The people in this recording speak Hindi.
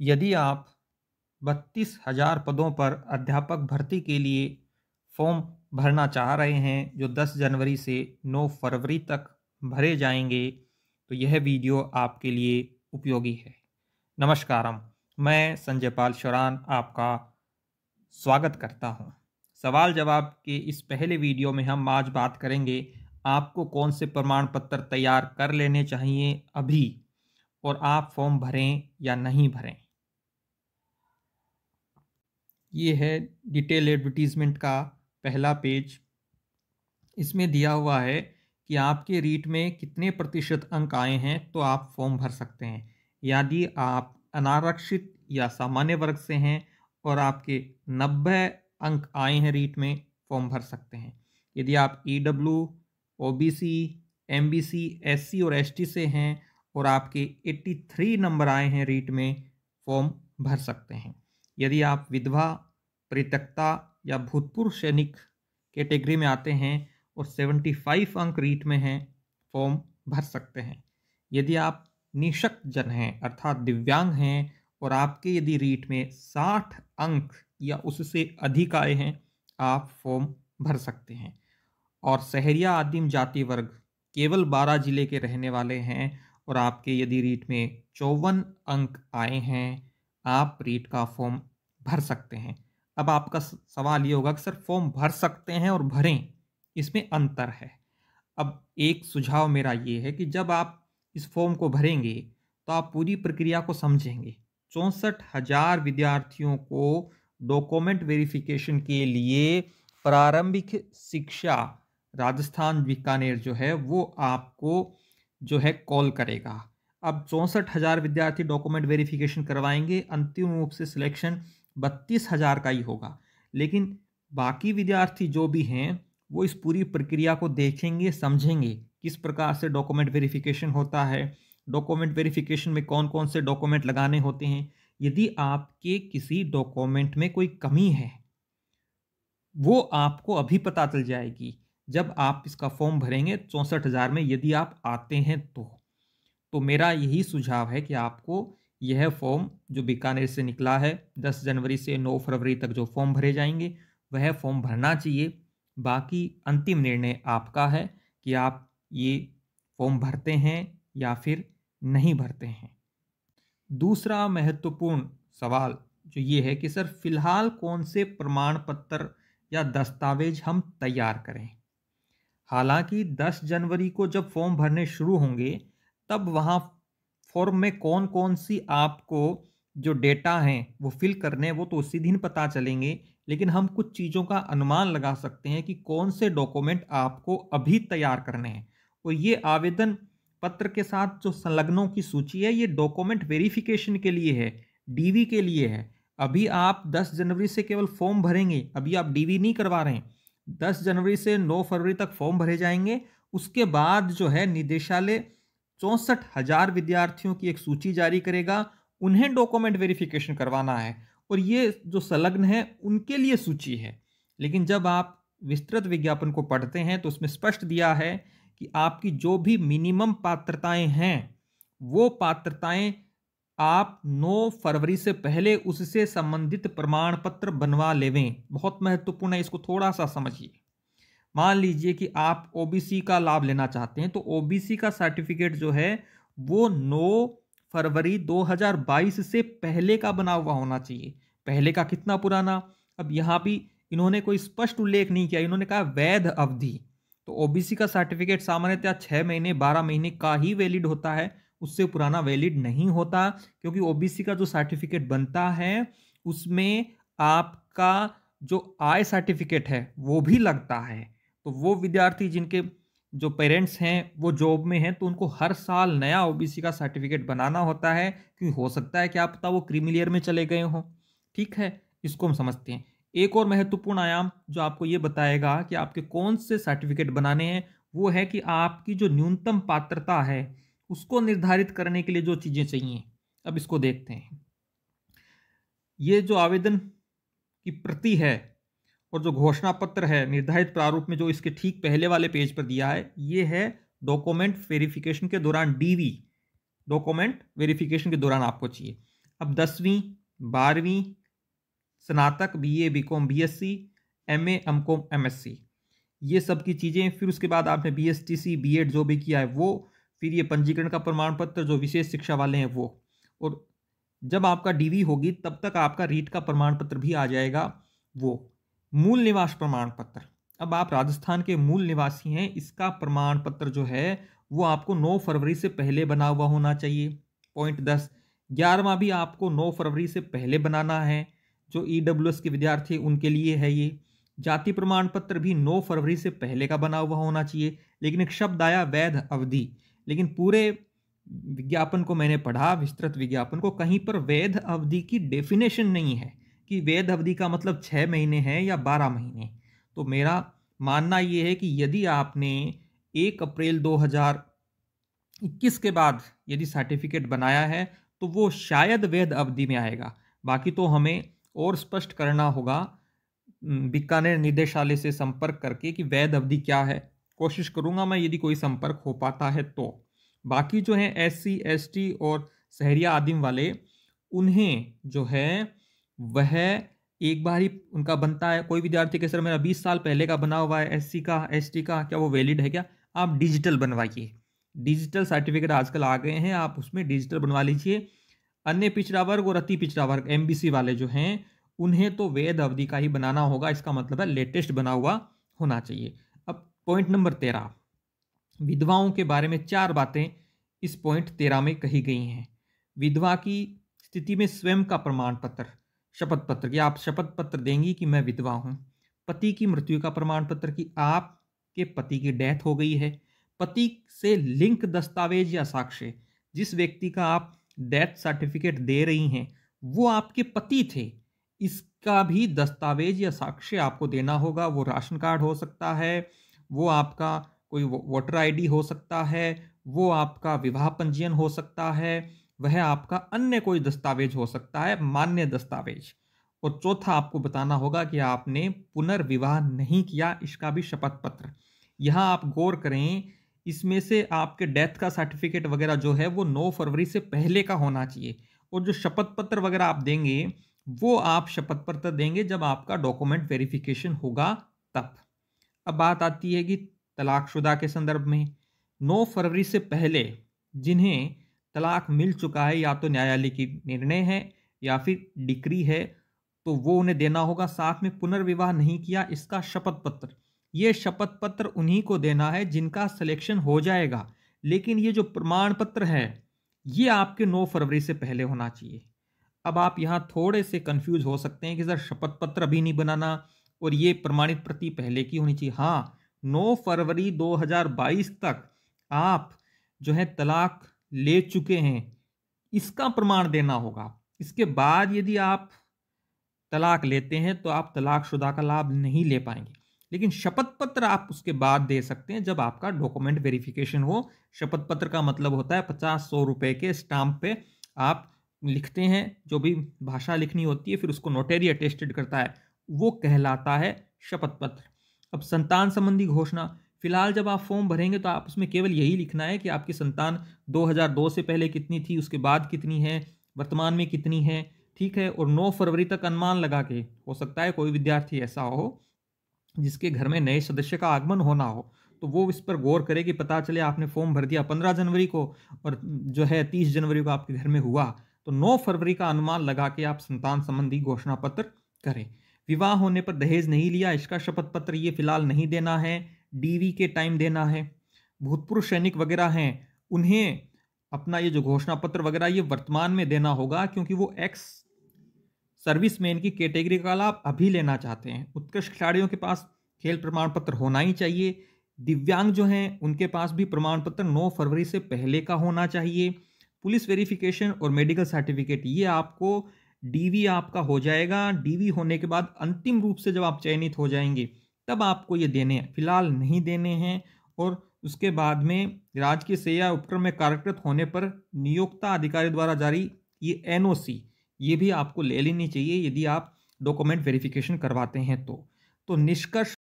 यदि आप बत्तीस हजार पदों पर अध्यापक भर्ती के लिए फॉर्म भरना चाह रहे हैं जो 10 जनवरी से 9 फरवरी तक भरे जाएंगे तो यह वीडियो आपके लिए उपयोगी है नमस्कारम मैं संजय पाल शौरान आपका स्वागत करता हूं। सवाल जवाब के इस पहले वीडियो में हम आज बात करेंगे आपको कौन से प्रमाण पत्र तैयार कर लेने चाहिए अभी और आप फॉर्म भरें या नहीं भरें ये है डिटेल एडवर्टीज़मेंट का पहला पेज इसमें दिया हुआ है कि आपके रीट में कितने प्रतिशत अंक आए हैं तो आप फॉर्म भर सकते हैं यदि आप अनारक्षित या सामान्य वर्ग से हैं और आपके नब्बे अंक आए हैं रीट में फॉर्म भर सकते हैं यदि आप E W O B C M B C S C और एस टी से हैं और आपके 83 नंबर आए हैं रीट में फॉर्म भर सकते हैं यदि आप विधवा परित्यक्ता या भूतपूर्व सैनिक कैटेगरी में आते हैं और 75 अंक रीट में हैं फॉर्म भर सकते हैं यदि आप निशक्त जन हैं अर्थात दिव्यांग हैं और आपके यदि रीट में 60 अंक या उससे अधिक आए हैं आप फॉर्म भर सकते हैं और सहरिया आदिम जाति वर्ग केवल 12 जिले के रहने वाले हैं और आपके यदि रीट में चौवन अंक आए हैं आप रीट का फॉर्म भर सकते हैं अब आपका सवाल ये होगा कि सर फॉर्म भर सकते हैं और भरें इसमें अंतर है अब एक सुझाव मेरा ये है कि जब आप इस फॉर्म को भरेंगे तो आप पूरी प्रक्रिया को समझेंगे चौंसठ हजार विद्यार्थियों को डॉक्यूमेंट वेरिफिकेशन के लिए प्रारंभिक शिक्षा राजस्थान बीकानेर जो है वो आपको जो है कॉल करेगा अब चौंसठ हज़ार विद्यार्थी डॉक्यूमेंट वेरिफिकेशन करवाएंगे अंतिम रूप से सिलेक्शन बत्तीस हज़ार का ही होगा लेकिन बाकी विद्यार्थी जो भी हैं वो इस पूरी प्रक्रिया को देखेंगे समझेंगे किस प्रकार से डॉक्यूमेंट वेरिफिकेशन होता है डॉक्यूमेंट वेरिफिकेशन में कौन कौन से डॉक्यूमेंट लगाने होते हैं यदि आपके किसी डॉक्यूमेंट में कोई कमी है वो आपको अभी पता चल जाएगी जब आप इसका फॉर्म भरेंगे चौंसठ हज़ार में यदि आप आते हैं तो तो मेरा यही सुझाव है कि आपको यह फॉर्म जो बीकानेर से निकला है 10 जनवरी से 9 फरवरी तक जो फॉर्म भरे जाएंगे वह फॉर्म भरना चाहिए बाकी अंतिम निर्णय आपका है कि आप ये फॉर्म भरते हैं या फिर नहीं भरते हैं दूसरा महत्वपूर्ण सवाल जो ये है कि सर फिलहाल कौन से प्रमाण पत्र या दस्तावेज हम तैयार करें हालांकि 10 जनवरी को जब फॉर्म भरने शुरू होंगे तब वहाँ फॉर्म में कौन कौन सी आपको जो डेटा हैं वो फिल करने वो तो उसी दिन पता चलेंगे लेकिन हम कुछ चीज़ों का अनुमान लगा सकते हैं कि कौन से डॉक्यूमेंट आपको अभी तैयार करने हैं और ये आवेदन पत्र के साथ जो संलग्नों की सूची है ये डॉक्यूमेंट वेरिफिकेशन के लिए है डीवी के लिए है अभी आप 10 जनवरी से केवल फॉर्म भरेंगे अभी आप डीवी नहीं करवा रहे हैं 10 जनवरी से 9 फरवरी तक फॉर्म भरे जाएंगे उसके बाद जो है निदेशालय चौंसठ हजार विद्यार्थियों की एक सूची जारी करेगा उन्हें डॉक्यूमेंट वेरिफिकेशन करवाना है और ये जो संलग्न है उनके लिए सूची है लेकिन जब आप विस्तृत विज्ञापन को पढ़ते हैं तो उसमें स्पष्ट दिया है कि आपकी जो भी मिनिमम पात्रताएं हैं वो पात्रताएं आप 9 फरवरी से पहले उससे संबंधित प्रमाण पत्र बनवा लेवें बहुत महत्वपूर्ण है इसको थोड़ा सा समझिए मान लीजिए कि आप ओबीसी का लाभ लेना चाहते हैं तो ओबीसी का सर्टिफिकेट जो है वो 9 फरवरी 2022 से पहले का बना हुआ होना चाहिए पहले का कितना पुराना अब यहाँ भी इन्होंने कोई स्पष्ट उल्लेख नहीं किया इन्होंने कहा वैध अवधि तो ओबीसी का सर्टिफिकेट सामान्यतः छः महीने बारह महीने का ही वैलिड होता है उससे पुराना वैलिड नहीं होता क्योंकि ओबीसी का जो सर्टिफिकेट बनता है उसमें आपका जो आय सर्टिफिकेट है वो भी लगता है तो वो विद्यार्थी जिनके जो पेरेंट्स हैं वो जॉब में हैं तो उनको हर साल नया ओबीसी का सर्टिफिकेट बनाना होता है क्योंकि हो सकता है क्या पता वो क्रीमिलियर में चले गए हों ठीक है इसको हम समझते हैं एक और महत्वपूर्ण आयाम जो आपको ये बताएगा कि आपके कौन से सर्टिफिकेट बनाने हैं वो है कि आपकी जो न्यूनतम पात्रता है उसको निर्धारित करने के लिए जो चीज़ें चाहिए अब इसको देखते हैं ये जो आवेदन की प्रति है और जो घोषणा पत्र है निर्धारित प्रारूप में जो इसके ठीक पहले वाले पेज पर दिया है ये है डॉक्यूमेंट वेरिफिकेशन के दौरान डी डॉक्यूमेंट वेरिफिकेशन के दौरान आपको चाहिए अब दसवीं बारहवीं स्नातक B B B A com S C A M com M S C ये सब की चीज़ें फिर उसके बाद आपने B S T C B ed जो भी किया है वो फिर ये पंजीकरण का प्रमाण पत्र जो विशेष शिक्षा वाले हैं वो और जब आपका डी वी होगी तब तक आपका रीट का प्रमाण पत्र भी आ जाएगा वो मूल निवास प्रमाण पत्र अब आप राजस्थान के मूल निवासी हैं इसका प्रमाण पत्र जो है वो आपको 9 फरवरी से पहले बना हुआ होना चाहिए पॉइंट दस ग्यारहवा भी आपको 9 फरवरी से पहले बनाना है जो ई e के विद्यार्थी उनके लिए है ये जाति प्रमाण पत्र भी 9 फरवरी से पहले का बना हुआ होना चाहिए लेकिन एक शब्द आया वैध अवधि लेकिन पूरे विज्ञापन को मैंने पढ़ा विस्तृत विज्ञापन को कहीं पर वैध अवधि की डेफिनेशन नहीं है कि वैध अवधि का मतलब छः महीने है या बारह महीने तो मेरा मानना ये है कि यदि आपने एक अप्रैल 2021 के बाद यदि सर्टिफिकेट बनाया है तो वो शायद वैध अवधि में आएगा बाकी तो हमें और स्पष्ट करना होगा बीकानेर निदेशालय से संपर्क करके कि वैध अवधि क्या है कोशिश करूँगा मैं यदि कोई संपर्क हो पाता है तो बाकी जो है एस सी एस टी और शहरिया आदिम वाले उन्हें जो है वह एक बार ही उनका बनता है कोई विद्यार्थी के सर मेरा बीस साल पहले का बना हुआ है एससी का एसटी का क्या वो वैलिड है क्या आप डिजिटल बनवाइए डिजिटल सर्टिफिकेट आजकल आ गए हैं आप उसमें डिजिटल बनवा लीजिए अन्य पिछड़ा वर्ग और अति पिछड़ा वर्ग एम वाले जो हैं उन्हें तो वेद अवधि का ही बनाना होगा इसका मतलब है लेटेस्ट बना हुआ होना चाहिए अब पॉइंट नंबर तेरह विधवाओं के बारे में चार बातें इस पॉइंट तेरह में कही गई हैं विधवा की स्थिति में स्वयं का प्रमाण पत्र शपथ पत्र कि आप शपथ पत्र देंगी कि मैं विधवा हूँ पति की मृत्यु का प्रमाण पत्र कि आपके पति की डेथ हो गई है पति से लिंक दस्तावेज या साक्ष्य जिस व्यक्ति का आप डेथ सर्टिफिकेट दे रही हैं वो आपके पति थे इसका भी दस्तावेज या साक्ष्य आपको देना होगा वो राशन कार्ड हो सकता है वो आपका कोई वोटर आईडी हो सकता है वो आपका विवाह पंजीयन हो सकता है वह आपका अन्य कोई दस्तावेज हो सकता है मान्य दस्तावेज और चौथा आपको बताना होगा कि आपने पुनर्विवाह नहीं किया इसका भी शपथ पत्र यहाँ आप गौर करें इसमें से आपके डेथ का सर्टिफिकेट वगैरह जो है वो 9 फरवरी से पहले का होना चाहिए और जो शपथ पत्र वगैरह आप देंगे वो आप शपथ पत्र देंगे जब आपका डॉक्यूमेंट वेरिफिकेशन होगा तब अब बात आती है कि तलाकशुदा के संदर्भ में 9 फरवरी से पहले जिन्हें तलाक मिल चुका है या तो न्यायालय की निर्णय है या फिर डिक्री है तो वो उन्हें देना होगा साथ में पुनर्विवाह नहीं किया इसका शपथ पत्र ये शपथ पत्र उन्हीं को देना है जिनका सिलेक्शन हो जाएगा लेकिन ये जो प्रमाण पत्र है ये आपके 9 फरवरी से पहले होना चाहिए अब आप यहाँ थोड़े से कंफ्यूज हो सकते हैं कि सर शपथ पत्र अभी नहीं बनाना और ये प्रमाणित प्रति पहले की होनी चाहिए हाँ 9 फरवरी 2022 तक आप जो है तलाक ले चुके हैं इसका प्रमाण देना होगा इसके बाद यदि आप तलाक लेते हैं तो आप तलाकशुदा का लाभ नहीं ले पाएंगे लेकिन शपथ पत्र आप उसके बाद दे सकते हैं जब आपका डॉक्यूमेंट वेरिफिकेशन हो शपथ पत्र का मतलब होता है पचास सौ रुपये के स्टाम्प पे आप लिखते हैं जो भी भाषा लिखनी होती है फिर उसको नोटेरी अटेस्टेड करता है वो कहलाता है शपथ पत्र अब संतान संबंधी घोषणा फिलहाल जब आप फॉर्म भरेंगे तो आप उसमें केवल यही लिखना है कि आपकी संतान 2002 से पहले कितनी थी उसके बाद कितनी है वर्तमान में कितनी है ठीक है और 9 फरवरी तक अनुमान लगा के हो सकता है कोई विद्यार्थी ऐसा हो जिसके घर में नए सदस्य का आगमन होना हो तो वो इस पर गौर करे कि पता चले आपने फॉर्म भर दिया पंद्रह जनवरी को और जो है तीस जनवरी को आपके घर में हुआ तो नौ फरवरी का अनुमान लगा के आप संतान संबंधी घोषणा पत्र करें विवाह होने पर दहेज नहीं लिया इसका शपथ पत्र ये फिलहाल नहीं देना है डीवी के टाइम देना है भूतपूर्व सैनिक वगैरह हैं उन्हें अपना ये जो घोषणा पत्र वगैरह ये वर्तमान में देना होगा क्योंकि वो एक्स सर्विस मैन की कैटेगरी का लाभ अभी लेना चाहते हैं उत्कृष्ट खिलाड़ियों के पास खेल प्रमाण पत्र होना ही चाहिए दिव्यांग जो हैं उनके पास भी प्रमाण पत्र 9 फरवरी से पहले का होना चाहिए पुलिस वेरिफिकेशन और मेडिकल सर्टिफिकेट ये आपको डीवी आपका हो जाएगा डीवी होने के बाद अंतिम रूप से जब आप चयनित हो जाएंगे तब आपको ये देने हैं फिलहाल नहीं देने हैं और उसके बाद में राजकीय सेवा उपक्रम में कार्यरत होने पर नियोक्ता अधिकारी द्वारा जारी ये एन ये भी आपको ले लेनी चाहिए यदि आप डॉक्यूमेंट वेरिफिकेशन करवाते हैं तो तो निष्कर्ष